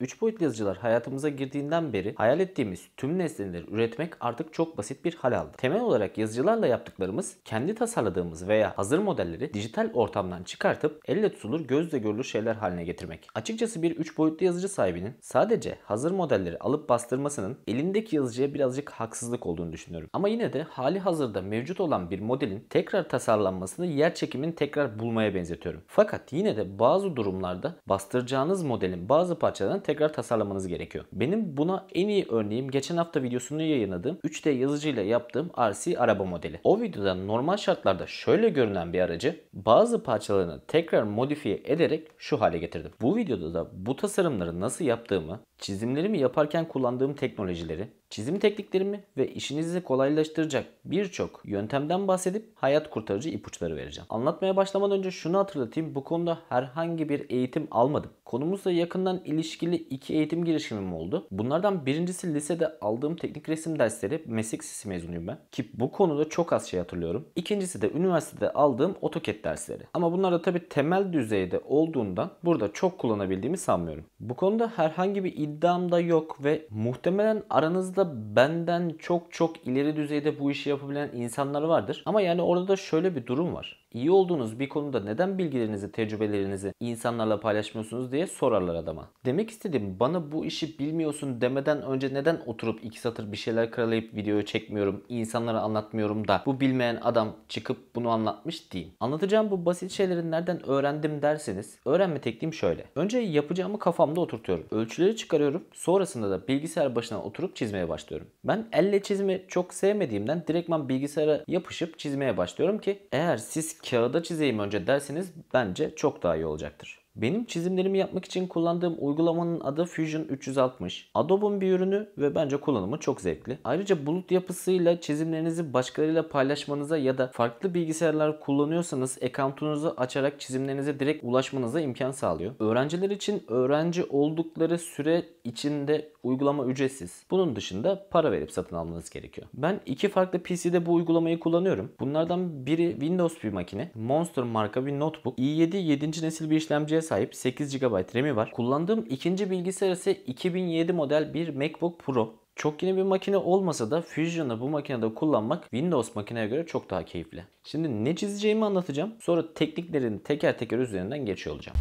Üç boyutlu yazıcılar hayatımıza girdiğinden beri hayal ettiğimiz tüm nesneleri üretmek artık çok basit bir hal aldı. Temel olarak yazıcılarla yaptıklarımız kendi tasarladığımız veya hazır modelleri dijital ortamdan çıkartıp elle tutulur gözle görülür şeyler haline getirmek. Açıkçası bir üç boyutlu yazıcı sahibinin sadece hazır modelleri alıp bastırmasının elindeki yazıcıya birazcık haksızlık olduğunu düşünüyorum. Ama yine de hali hazırda mevcut olan bir modelin tekrar tasarlanmasını yer çekimini tekrar bulmaya benzetiyorum. Fakat yine de bazı durumlarda bastıracağınız modelin bazı parçalarını tekrar tasarlamanız gerekiyor. Benim buna en iyi örneğim geçen hafta videosunu yayınladığım 3D yazıcıyla yaptığım RC araba modeli. O videoda normal şartlarda şöyle görünen bir aracı bazı parçalarını tekrar modifiye ederek şu hale getirdim. Bu videoda da bu tasarımları nasıl yaptığımı, çizimlerimi yaparken kullandığım teknolojileri, çizim tekniklerimi ve işinizi kolaylaştıracak birçok yöntemden bahsedip hayat kurtarıcı ipuçları vereceğim. Anlatmaya başlamadan önce şunu hatırlatayım. Bu konuda herhangi bir eğitim almadım. Konumuzla yakından ilişkili iki eğitim girişimim oldu. Bunlardan birincisi lisede aldığım teknik resim dersleri meslek lisesi mezunuyum ben. Ki bu konuda çok az şey hatırlıyorum. İkincisi de üniversitede aldığım AutoCAD dersleri. Ama bunlar da tabii temel düzeyde olduğundan burada çok kullanabildiğimi sanmıyorum. Bu konuda herhangi bir iddiam da yok ve muhtemelen aranızda dünyada benden çok çok ileri düzeyde bu işi yapabilen insanlar vardır. Ama yani orada da şöyle bir durum var iyi olduğunuz bir konuda neden bilgilerinizi, tecrübelerinizi insanlarla paylaşmıyorsunuz diye sorarlar adama. Demek istediğim bana bu işi bilmiyorsun demeden önce neden oturup iki satır bir şeyler karalayıp videoyu çekmiyorum, insanlara anlatmıyorum da bu bilmeyen adam çıkıp bunu anlatmış değil. Anlatacağım bu basit şeylerin nereden öğrendim derseniz öğrenme tekniğim şöyle. Önce yapacağımı kafamda oturtuyorum. Ölçüleri çıkarıyorum. Sonrasında da bilgisayar başına oturup çizmeye başlıyorum. Ben elle çizimi çok sevmediğimden direktman bilgisayara yapışıp çizmeye başlıyorum ki eğer siz kağıda çizeyim önce derseniz bence çok daha iyi olacaktır. Benim çizimlerimi yapmak için kullandığım uygulamanın adı Fusion 360. Adobe'un bir ürünü ve bence kullanımı çok zevkli. Ayrıca bulut yapısıyla çizimlerinizi başkalarıyla paylaşmanıza ya da farklı bilgisayarlar kullanıyorsanız account'unuzu açarak çizimlerinize direkt ulaşmanıza imkan sağlıyor. Öğrenciler için öğrenci oldukları süre içinde Uygulama ücretsiz. Bunun dışında para verip satın almanız gerekiyor. Ben iki farklı PC'de bu uygulamayı kullanıyorum. Bunlardan biri Windows bir makine. Monster marka bir notebook. i7 7. nesil bir işlemciye sahip. 8 GB RAM'i var. Kullandığım ikinci bilgisayar ise 2007 model bir MacBook Pro. Çok yeni bir makine olmasa da Fusion'ı bu makinede kullanmak Windows makineye göre çok daha keyifli. Şimdi ne çizeceğimi anlatacağım. Sonra tekniklerin teker teker üzerinden geçiyor olacağım.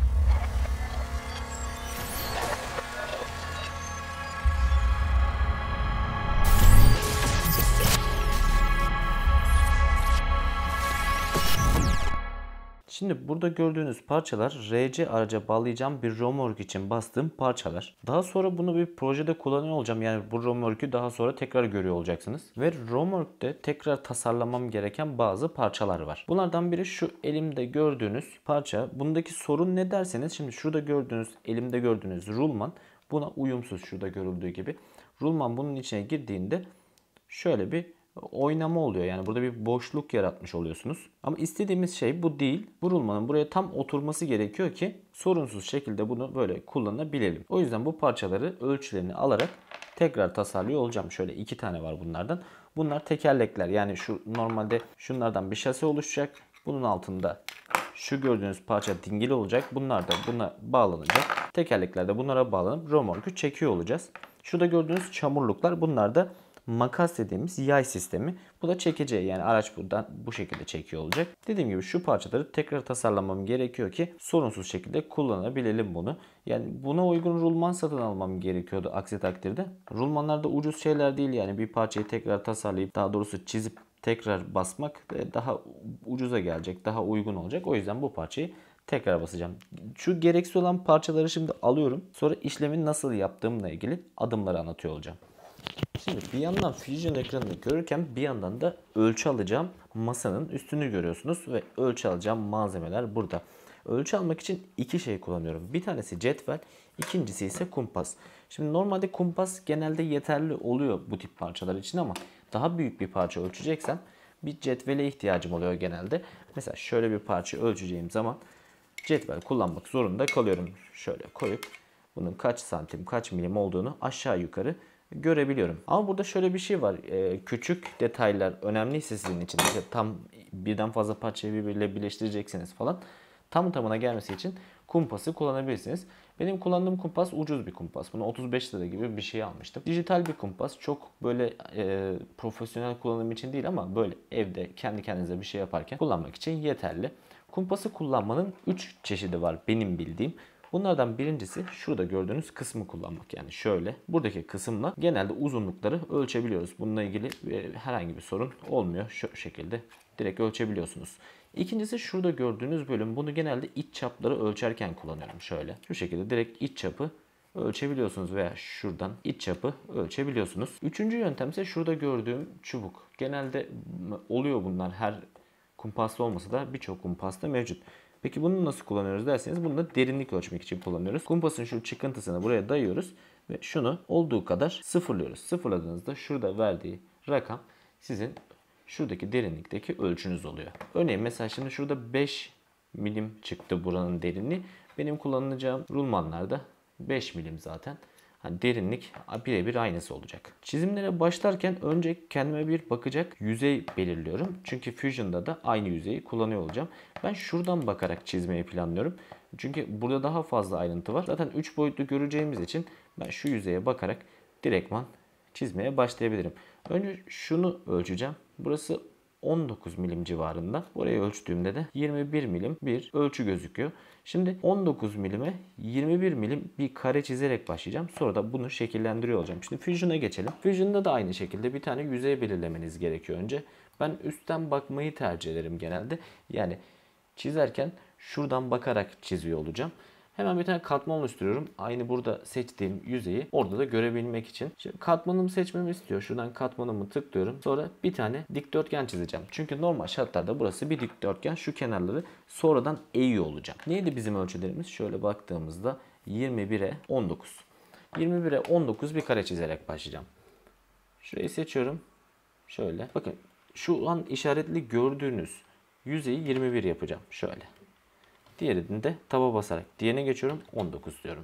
Şimdi burada gördüğünüz parçalar RC araca bağlayacağım bir romork için bastığım parçalar. Daha sonra bunu bir projede kullanıyor olacağım. Yani bu romorku daha sonra tekrar görüyor olacaksınız. Ve romorkte tekrar tasarlamam gereken bazı parçalar var. Bunlardan biri şu elimde gördüğünüz parça. Bundaki sorun ne derseniz şimdi şurada gördüğünüz elimde gördüğünüz rulman buna uyumsuz şurada görüldüğü gibi. Rulman bunun içine girdiğinde şöyle bir oynama oluyor. Yani burada bir boşluk yaratmış oluyorsunuz. Ama istediğimiz şey bu değil. Vurulmanın buraya tam oturması gerekiyor ki sorunsuz şekilde bunu böyle kullanabilelim. O yüzden bu parçaları ölçülerini alarak tekrar tasarlıyor olacağım. Şöyle iki tane var bunlardan. Bunlar tekerlekler. Yani şu normalde şunlardan bir şase oluşacak. Bunun altında şu gördüğünüz parça dingili olacak. Bunlar da buna bağlanacak. Tekerlekler de bunlara bağlanıp romorku çekiyor olacağız. Şurada gördüğünüz çamurluklar bunlar da makas dediğimiz yay sistemi. Bu da çekeceği yani araç buradan bu şekilde çekiyor olacak. Dediğim gibi şu parçaları tekrar tasarlamam gerekiyor ki sorunsuz şekilde kullanabilelim bunu. Yani buna uygun rulman satın almam gerekiyordu aksi takdirde. Rulmanlar da ucuz şeyler değil yani bir parçayı tekrar tasarlayıp daha doğrusu çizip tekrar basmak daha ucuza gelecek, daha uygun olacak. O yüzden bu parçayı tekrar basacağım. Şu gereksiz olan parçaları şimdi alıyorum. Sonra işlemin nasıl yaptığımla ilgili adımları anlatıyor olacağım. Şimdi bir yandan Fusion ekranını görürken bir yandan da ölçü alacağım masanın üstünü görüyorsunuz ve ölçü alacağım malzemeler burada. Ölçü almak için iki şey kullanıyorum. Bir tanesi cetvel, ikincisi ise kumpas. Şimdi normalde kumpas genelde yeterli oluyor bu tip parçalar için ama daha büyük bir parça ölçeceksem bir cetvele ihtiyacım oluyor genelde. Mesela şöyle bir parça ölçeceğim zaman cetvel kullanmak zorunda kalıyorum. Şöyle koyup bunun kaç santim kaç milim olduğunu aşağı yukarı görebiliyorum. Ama burada şöyle bir şey var. Ee, küçük detaylar önemliyse sizin için. İşte tam birden fazla parçayı birbiriyle birleştireceksiniz falan. Tam tamına gelmesi için kumpası kullanabilirsiniz. Benim kullandığım kumpas ucuz bir kumpas. Bunu 35 lira gibi bir şey almıştım. Dijital bir kumpas. Çok böyle e, profesyonel kullanım için değil ama böyle evde kendi kendinize bir şey yaparken kullanmak için yeterli. Kumpası kullanmanın 3 çeşidi var benim bildiğim. Bunlardan birincisi şurada gördüğünüz kısmı kullanmak. Yani şöyle buradaki kısımla genelde uzunlukları ölçebiliyoruz. Bununla ilgili e, herhangi bir sorun olmuyor. Şu şekilde direkt ölçebiliyorsunuz. İkincisi şurada gördüğünüz bölüm. Bunu genelde iç çapları ölçerken kullanıyorum. Şöyle şu şekilde direkt iç çapı ölçebiliyorsunuz veya şuradan iç çapı ölçebiliyorsunuz. Üçüncü yöntem ise şurada gördüğüm çubuk. Genelde oluyor bunlar her kumpasta olmasa da birçok kumpasta mevcut. Peki bunu nasıl kullanıyoruz derseniz bunu da derinlik ölçmek için kullanıyoruz. Kumpasın şu çıkıntısını buraya dayıyoruz ve şunu olduğu kadar sıfırlıyoruz. Sıfırladığınızda şurada verdiği rakam sizin şuradaki derinlikteki ölçünüz oluyor. Örneğin mesela şimdi şurada 5 milim çıktı buranın derinliği. Benim kullanacağım rulmanlarda 5 milim zaten. Yani derinlik birebir aynısı olacak. Çizimlere başlarken önce kendime bir bakacak yüzey belirliyorum. Çünkü Fusion'da da aynı yüzeyi kullanıyor olacağım. Ben şuradan bakarak çizmeyi planlıyorum. Çünkü burada daha fazla ayrıntı var. Zaten 3 boyutlu göreceğimiz için ben şu yüzeye bakarak direktman çizmeye başlayabilirim. Önce şunu ölçeceğim. Burası 19 milim civarında. Burayı ölçtüğümde de 21 milim bir ölçü gözüküyor. Şimdi 19 milime 21 milim bir kare çizerek başlayacağım. Sonra da bunu şekillendiriyor olacağım. Şimdi Fusion'a geçelim. Fusion'da da aynı şekilde bir tane yüzey belirlemeniz gerekiyor önce. Ben üstten bakmayı tercih ederim genelde. Yani çizerken şuradan bakarak çiziyor olacağım. Hemen bir tane katman oluşturuyorum. Aynı burada seçtiğim yüzeyi orada da görebilmek için. Şimdi katmanımı seçmemi istiyor. Şuradan katmanımı tıklıyorum. Sonra bir tane dikdörtgen çizeceğim. Çünkü normal şartlarda burası bir dikdörtgen. Şu kenarları sonradan eğiyor olacağım. Neydi bizim ölçülerimiz? Şöyle baktığımızda 21'e 19. 21'e 19 bir kare çizerek başlayacağım. Şurayı seçiyorum. Şöyle. Bakın şu an işaretli gördüğünüz yüzeyi 21 yapacağım. Şöyle. Diğerini de taba basarak diğerine geçiyorum. 19 diyorum.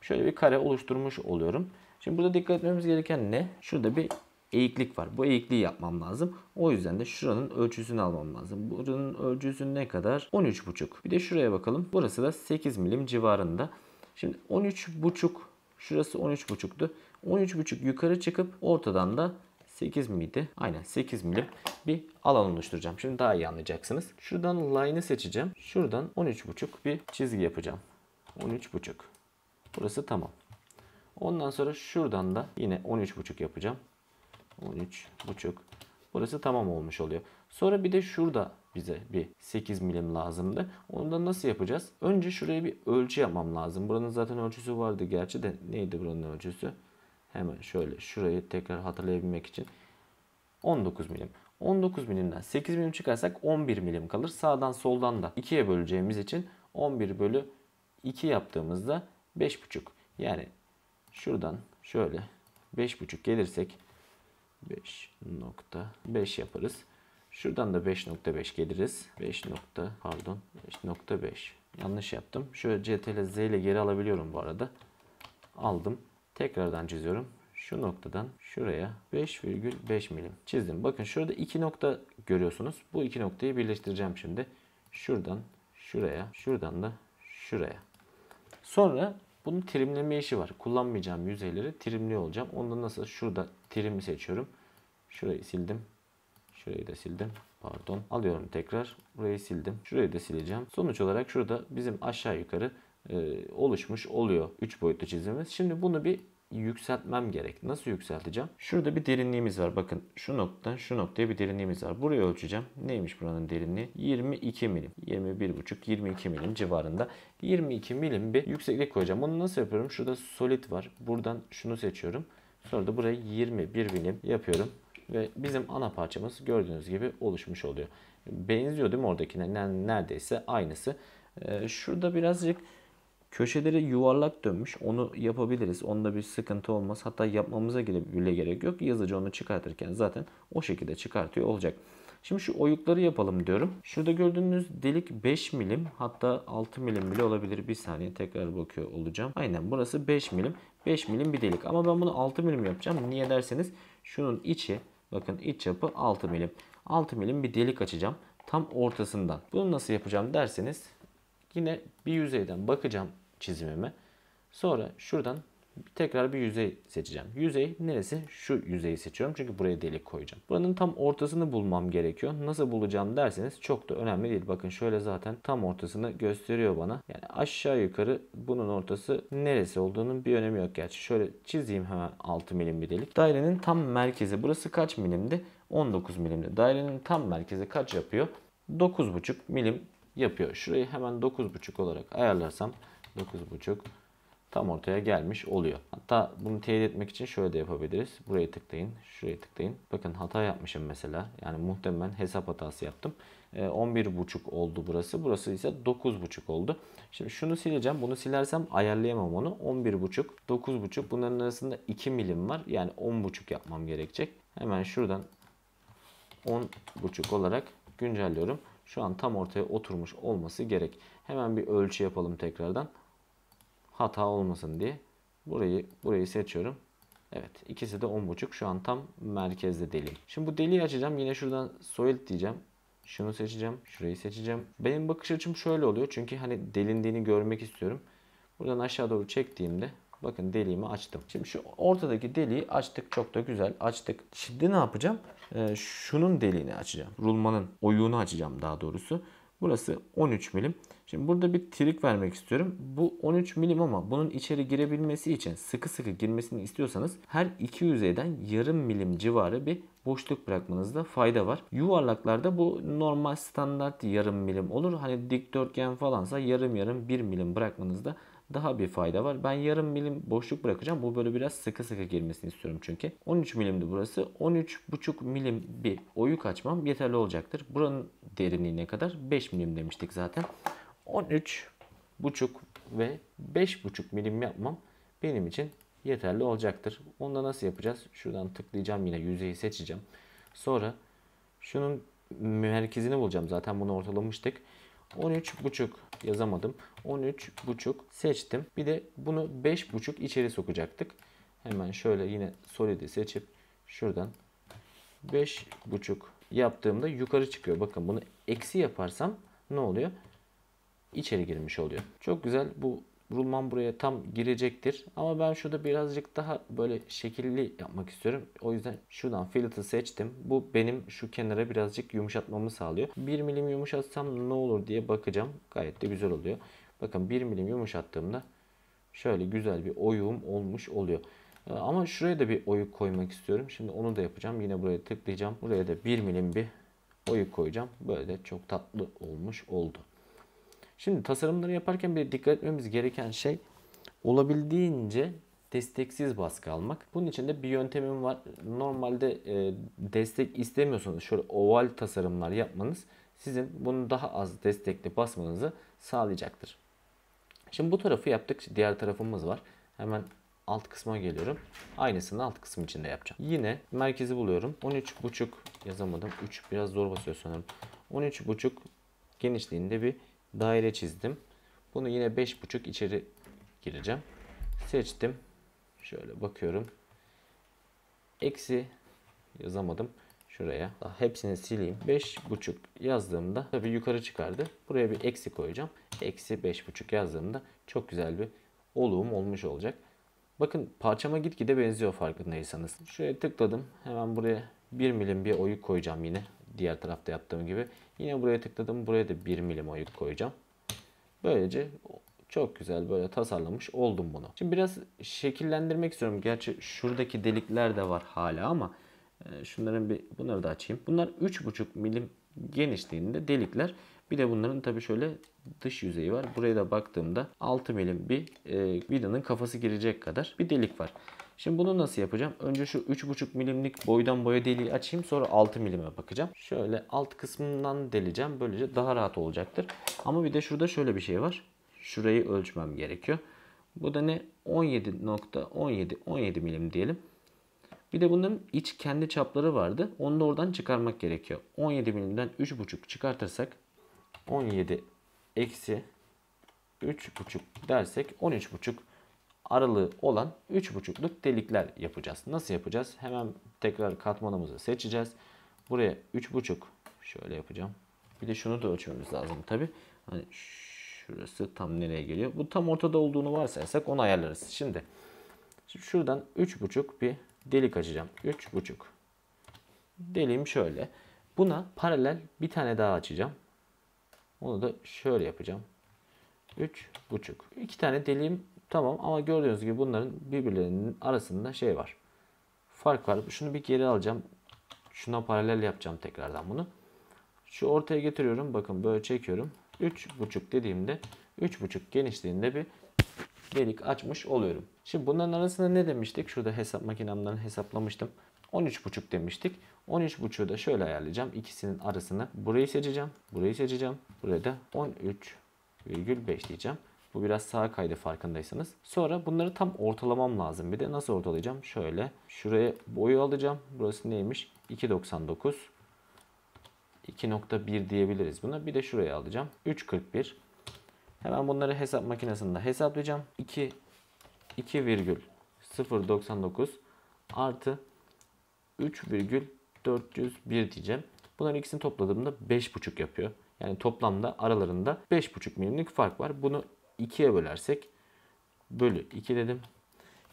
Şöyle bir kare oluşturmuş oluyorum. Şimdi burada dikkat etmemiz gereken ne? Şurada bir eğiklik var. Bu eğikliği yapmam lazım. O yüzden de şuranın ölçüsünü almam lazım. Buranın ölçüsü ne kadar? 13,5. Bir de şuraya bakalım. Burası da 8 milim civarında. Şimdi 13,5 şurası 13,5'tu. 13,5 yukarı çıkıp ortadan da 8 miydi? Aynen 8 milim bir alan oluşturacağım. Şimdi daha iyi anlayacaksınız. Şuradan line'ı seçeceğim. Şuradan 13,5 bir çizgi yapacağım. 13,5. Burası tamam. Ondan sonra şuradan da yine 13,5 yapacağım. 13,5. Burası tamam olmuş oluyor. Sonra bir de şurada bize bir 8 milim lazımdı. Onu da nasıl yapacağız? Önce şuraya bir ölçü yapmam lazım. Buranın zaten ölçüsü vardı gerçi de neydi buranın ölçüsü? Hemen şöyle şurayı tekrar hatırlayabilmek için 19 milim. 19 milimden 8 milim çıkarsak 11 milim kalır. Sağdan soldan da 2'ye böleceğimiz için 11 bölü 2 yaptığımızda 5,5. Yani şuradan şöyle 5,5 gelirsek 5.5 yaparız. Şuradan da 5.5 geliriz. 5. Nokta, pardon 5.5. Yanlış yaptım. Şöyle CTRL Z ile geri alabiliyorum bu arada. Aldım. Tekrardan çiziyorum. Şu noktadan şuraya 5,5 milim çizdim. Bakın şurada iki nokta görüyorsunuz. Bu iki noktayı birleştireceğim şimdi. Şuradan şuraya, şuradan da şuraya. Sonra bunun trimleme işi var. Kullanmayacağım yüzeyleri trimli olacağım. Onda nasıl? Şurada trimi seçiyorum. Şurayı sildim. Şurayı da sildim. Pardon. Alıyorum tekrar. Burayı sildim. Şurayı da sileceğim. Sonuç olarak şurada bizim aşağı yukarı e, oluşmuş oluyor 3 boyutlu çizimimiz. Şimdi bunu bir yükseltmem gerek. Nasıl yükselteceğim? Şurada bir derinliğimiz var. Bakın şu noktadan şu noktaya bir derinliğimiz var. Burayı ölçeceğim. Neymiş buranın derinliği? 22 milim. 21,5 22 milim civarında. 22 milim bir yükseklik koyacağım. Bunu nasıl yapıyorum? Şurada solid var. Buradan şunu seçiyorum. Sonra da burayı 21 milim yapıyorum. Ve bizim ana parçamız gördüğünüz gibi oluşmuş oluyor. Benziyor değil mi oradakine? Neredeyse aynısı. E, şurada birazcık Köşeleri yuvarlak dönmüş. Onu yapabiliriz. Onda bir sıkıntı olmaz. Hatta yapmamıza bile gerek yok. Yazıcı onu çıkartırken zaten o şekilde çıkartıyor olacak. Şimdi şu oyukları yapalım diyorum. Şurada gördüğünüz delik 5 milim hatta 6 milim bile olabilir. Bir saniye tekrar bakıyor olacağım. Aynen burası 5 milim. 5 milim bir delik. Ama ben bunu 6 milim yapacağım. Niye derseniz şunun içi bakın iç çapı 6 milim. 6 milim bir delik açacağım. Tam ortasından. Bunu nasıl yapacağım derseniz yine bir yüzeyden bakacağım çizimimi. Sonra şuradan tekrar bir yüzey seçeceğim. Yüzey neresi? Şu yüzeyi seçiyorum çünkü buraya delik koyacağım. Buranın tam ortasını bulmam gerekiyor. Nasıl bulacağım derseniz çok da önemli değil. Bakın şöyle zaten tam ortasını gösteriyor bana. Yani aşağı yukarı bunun ortası neresi olduğunun bir önemi yok. Gerçi şöyle çizeyim hemen 6 milim bir delik. Dairenin tam merkezi burası kaç milimdi? 19 milimdi. Dairenin tam merkezi kaç yapıyor? 9,5 milim yapıyor. Şurayı hemen 9,5 olarak ayarlarsam 9.5 tam ortaya gelmiş oluyor. Hatta bunu teyit etmek için şöyle de yapabiliriz. Buraya tıklayın, şuraya tıklayın. Bakın hata yapmışım mesela. Yani muhtemelen hesap hatası yaptım. 11.5 ee, oldu burası. Burası ise 9.5 oldu. Şimdi şunu sileceğim. Bunu silersem ayarlayamam onu. 11.5, 9.5 bunların arasında 2 milim var. Yani 10.5 yapmam gerekecek. Hemen şuradan 10.5 olarak güncelliyorum. Şu an tam ortaya oturmuş olması gerek. Hemen bir ölçü yapalım tekrardan hata olmasın diye burayı burayı seçiyorum. Evet ikisi de 10.5 şu an tam merkezde deliğim. Şimdi bu deliği açacağım yine şuradan soil diyeceğim. Şunu seçeceğim şurayı seçeceğim. Benim bakış açım şöyle oluyor çünkü hani delindiğini görmek istiyorum. Buradan aşağı doğru çektiğimde bakın deliğimi açtım. Şimdi şu ortadaki deliği açtık çok da güzel açtık. Şimdi ne yapacağım? Ee, şunun deliğini açacağım. Rulmanın oyunu açacağım daha doğrusu. Burası 13 milim. Şimdi burada bir trik vermek istiyorum. Bu 13 milim ama bunun içeri girebilmesi için sıkı sıkı girmesini istiyorsanız her iki yüzeyden yarım milim civarı bir boşluk bırakmanızda fayda var. Yuvarlaklarda bu normal standart yarım milim olur. Hani dikdörtgen falansa yarım yarım 1 milim bırakmanızda fayda daha bir fayda var. Ben yarım milim boşluk bırakacağım. Bu böyle biraz sıkı sıkı girmesini istiyorum çünkü. 13 milimdi burası. 13,5 milim bir oyuk açmam yeterli olacaktır. Buranın derinliğine kadar 5 milim demiştik zaten. 13,5 ve 5,5 milim yapmam benim için yeterli olacaktır. Onu da nasıl yapacağız? Şuradan tıklayacağım yine yüzeyi seçeceğim. Sonra şunun merkezini bulacağım. Zaten bunu ortalamıştık. 13,5 yazamadım. 13,5 seçtim. Bir de bunu 5,5 içeri sokacaktık. Hemen şöyle yine solid'i seçip şuradan 5,5 yaptığımda yukarı çıkıyor. Bakın bunu eksi yaparsam ne oluyor? İçeri girmiş oluyor. Çok güzel bu Rulman buraya tam girecektir. Ama ben şurada birazcık daha böyle şekilli yapmak istiyorum. O yüzden şuradan fillet'ı seçtim. Bu benim şu kenara birazcık yumuşatmamı sağlıyor. 1 milim yumuşatsam ne olur diye bakacağım. Gayet de güzel oluyor. Bakın 1 milim yumuşattığımda şöyle güzel bir oyuğum olmuş oluyor. Ee, ama şuraya da bir oyu koymak istiyorum. Şimdi onu da yapacağım. Yine buraya tıklayacağım. Buraya da 1 milim bir oyu koyacağım. Böyle de çok tatlı olmuş oldu. Şimdi tasarımları yaparken bir dikkat etmemiz gereken şey olabildiğince desteksiz baskı almak. Bunun için de bir yöntemim var. Normalde e, destek istemiyorsanız şöyle oval tasarımlar yapmanız sizin bunu daha az destekli basmanızı sağlayacaktır. Şimdi bu tarafı yaptık. Diğer tarafımız var. Hemen alt kısma geliyorum. Aynısını alt kısım içinde yapacağım. Yine merkezi buluyorum. 13.5 yazamadım. 3 biraz zor basıyor sanırım. 13.5 genişliğinde bir daire çizdim. Bunu yine 5.5 içeri gireceğim. Seçtim. Şöyle bakıyorum. Eksi yazamadım. Şuraya hepsini sileyim. 5.5 yazdığımda tabii yukarı çıkardı. Buraya bir eksi koyacağım. Eksi 5.5 yazdığımda çok güzel bir oluğum olmuş olacak. Bakın parçama gitgide benziyor farkındaysanız. Şuraya tıkladım. Hemen buraya 1 milim bir oyuk koyacağım yine diğer tarafta yaptığım gibi. Yine buraya tıkladım. Buraya da 1 milim ayık koyacağım. Böylece çok güzel böyle tasarlamış oldum bunu. Şimdi biraz şekillendirmek istiyorum. Gerçi şuradaki delikler de var hala ama e, şunların bir bunları da açayım. Bunlar 3,5 milim genişliğinde delikler. Bir de bunların tabi şöyle dış yüzeyi var. Buraya da baktığımda 6 milim bir e, vidanın kafası girecek kadar bir delik var. Şimdi bunu nasıl yapacağım? Önce şu 3,5 milimlik boydan boya deliği açayım. Sonra 6 milime bakacağım. Şöyle alt kısmından deleceğim. Böylece daha rahat olacaktır. Ama bir de şurada şöyle bir şey var. Şurayı ölçmem gerekiyor. Bu da ne? 17.17 17, 17 milim diyelim. Bir de bunların iç kendi çapları vardı. Onu da oradan çıkarmak gerekiyor. 17 milimden 3,5 çıkartırsak 17 eksi 3,5 dersek 13,5 aralığı olan 3,5'luk delikler yapacağız. Nasıl yapacağız? Hemen tekrar katmanımızı seçeceğiz. Buraya 3,5 şöyle yapacağım. Bir de şunu da ölçmemiz lazım tabi. Hani şurası tam nereye geliyor? Bu tam ortada olduğunu varsayarsak onu ayarlarız. Şimdi, şimdi şuradan 3,5 bir delik açacağım. 3,5 deliğim şöyle. Buna paralel bir tane daha açacağım. Onu da şöyle yapacağım. 3,5. İki tane deliğim Tamam ama gördüğünüz gibi bunların birbirlerinin arasında şey var. Fark var. Şunu bir geri alacağım. Şuna paralel yapacağım tekrardan bunu. Şu ortaya getiriyorum. Bakın böyle çekiyorum. 3,5 dediğimde 3,5 genişliğinde bir delik açmış oluyorum. Şimdi bunların arasında ne demiştik? Şurada hesap makinemden hesaplamıştım. 13,5 demiştik. 13,5'u da şöyle ayarlayacağım. İkisinin arasını burayı seçeceğim. Burayı seçeceğim. Buraya da 13,5 diyeceğim. Bu biraz sağa kaydı farkındaysanız. Sonra bunları tam ortalamam lazım. Bir de nasıl ortalayacağım? Şöyle şuraya boyu alacağım. Burası neymiş? 2.99 2.1 diyebiliriz buna. Bir de şuraya alacağım. 3.41 Hemen bunları hesap makinesinde hesaplayacağım. 2 2,099 artı 3,401 diyeceğim. Bunların ikisini topladığımda 5,5 yapıyor. Yani toplamda aralarında 5,5 milimlik fark var. Bunu 2'ye bölersek bölü 2 dedim.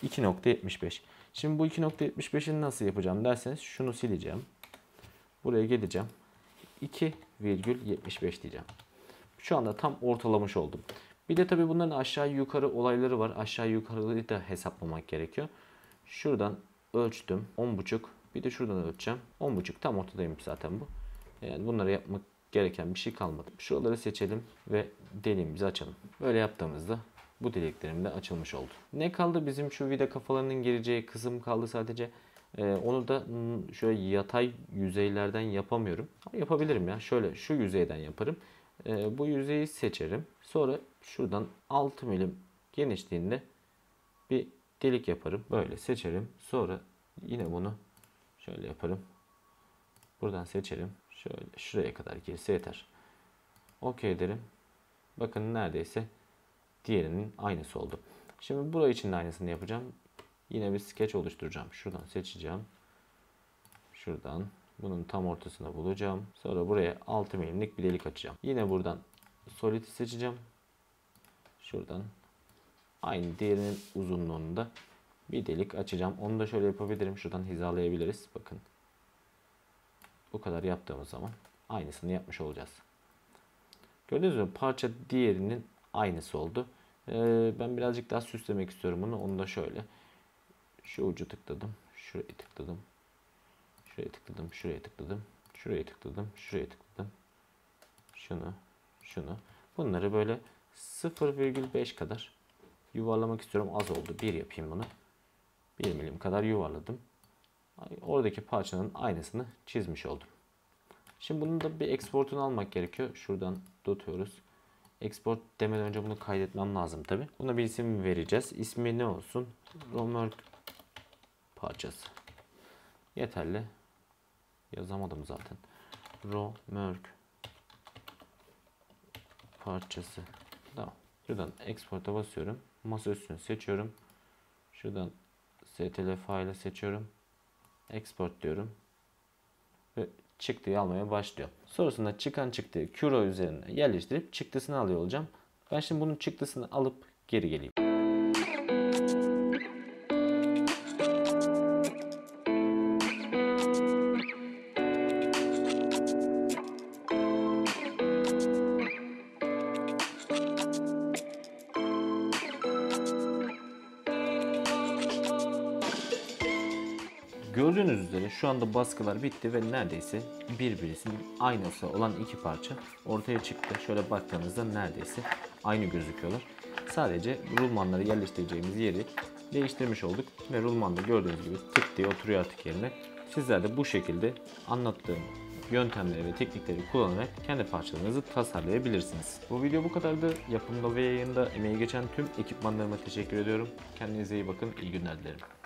2.75. Şimdi bu 2.75'i nasıl yapacağım derseniz şunu sileceğim. Buraya geleceğim. 2,75 diyeceğim. Şu anda tam ortalamış oldum. Bir de tabii bunların aşağı yukarı olayları var. Aşağı yukarıyı da hesaplamak gerekiyor. Şuradan ölçtüm 10.5. Bir de şuradan ölçeceğim. 10.5 tam ortadayım zaten bu. Yani bunları yapmak gereken bir şey kalmadı. Şuraları seçelim ve deliğimizi açalım. Böyle yaptığımızda bu deliklerim de açılmış oldu. Ne kaldı bizim şu vida kafalarının gireceği kısım kaldı sadece. Ee, onu da şöyle yatay yüzeylerden yapamıyorum. Yapabilirim ya. Şöyle şu yüzeyden yaparım. Ee, bu yüzeyi seçerim. Sonra şuradan 6 milim genişliğinde bir delik yaparım. Böyle seçerim. Sonra yine bunu şöyle yaparım. Buradan seçerim. Şöyle şuraya kadar gerisi yeter. Okey derim. Bakın neredeyse diğerinin aynısı oldu. Şimdi burayı için de aynısını yapacağım. Yine bir sketch oluşturacağım. Şuradan seçeceğim. Şuradan bunun tam ortasını bulacağım. Sonra buraya 6 milimlik bir delik açacağım. Yine buradan solid'i seçeceğim. Şuradan aynı diğerinin uzunluğunda bir delik açacağım. Onu da şöyle yapabilirim. Şuradan hizalayabiliriz. Bakın bu kadar yaptığımız zaman aynısını yapmış olacağız. Gördüğünüz gibi parça diğerinin aynısı oldu. Ee, ben birazcık daha süslemek istiyorum bunu. Onu da şöyle. Şu ucu tıkladım. Şuraya tıkladım. Şuraya tıkladım. Şuraya tıkladım. Şuraya tıkladım. Şuraya tıkladım. Şunu. Şunu. Bunları böyle 0,5 kadar yuvarlamak istiyorum. Az oldu. 1 yapayım bunu. 1 milim kadar yuvarladım oradaki parçanın aynısını çizmiş oldum. Şimdi bunun da bir exportunu almak gerekiyor. Şuradan tutuyoruz. Export demeden önce bunu kaydetmem lazım tabi. Buna bir isim vereceğiz. İsmi ne olsun? Romwork parçası. Yeterli. Yazamadım zaten. Romwork parçası. Tamam. Şuradan export'a basıyorum. Masa üstünü seçiyorum. Şuradan STL faili seçiyorum. Export diyorum. Ve çıktıyı almaya başlıyor. Sonrasında çıkan çıktığı Curo üzerine yerleştirip çıktısını alıyor olacağım. Ben şimdi bunun çıktısını alıp geri geleyim. Gördüğünüz üzere şu anda baskılar bitti ve neredeyse birbirisinin aynısı olan iki parça ortaya çıktı. Şöyle baktığınızda neredeyse aynı gözüküyorlar. Sadece rulmanları yerleştireceğimiz yeri değiştirmiş olduk ve rulman da gördüğünüz gibi tık diye oturuyor artık yerine. Sizler de bu şekilde anlattığım yöntemleri ve teknikleri kullanarak kendi parçalarınızı tasarlayabilirsiniz. Bu video bu kadardı. Yapımda ve yayında emeği geçen tüm ekipmanlarıma teşekkür ediyorum. Kendinize iyi bakın. İyi günler dilerim.